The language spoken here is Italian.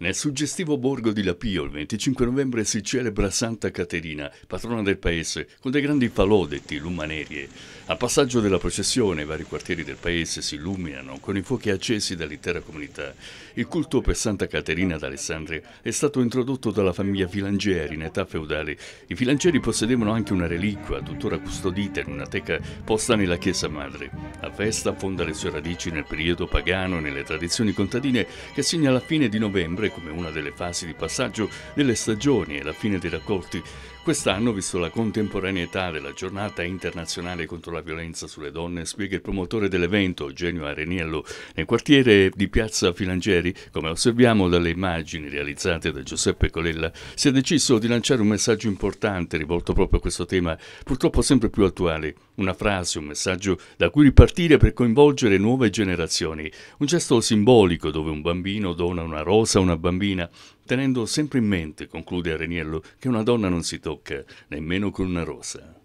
Nel suggestivo borgo di Lapio il 25 novembre si celebra Santa Caterina, patrona del paese, con dei grandi falò detti lumanerie. Al passaggio della processione i vari quartieri del paese si illuminano con i fuochi accesi dall'intera comunità. Il culto per Santa Caterina d'Alessandria è stato introdotto dalla famiglia Filangieri in età feudale. I Filangieri possedevano anche una reliquia, tuttora custodita in una teca posta nella chiesa madre. La festa affonda le sue radici nel periodo pagano e nelle tradizioni contadine che segna la fine di novembre come una delle fasi di passaggio delle stagioni e la fine dei raccolti Quest'anno, visto la contemporaneità della giornata internazionale contro la violenza sulle donne, spiega il promotore dell'evento, Eugenio Areniello, nel quartiere di Piazza Filangieri, come osserviamo dalle immagini realizzate da Giuseppe Colella, si è deciso di lanciare un messaggio importante rivolto proprio a questo tema, purtroppo sempre più attuale. Una frase, un messaggio da cui ripartire per coinvolgere nuove generazioni. Un gesto simbolico dove un bambino dona una rosa a una bambina, tenendo sempre in mente, conclude Reniello, che una donna non si tocca, nemmeno con una rosa.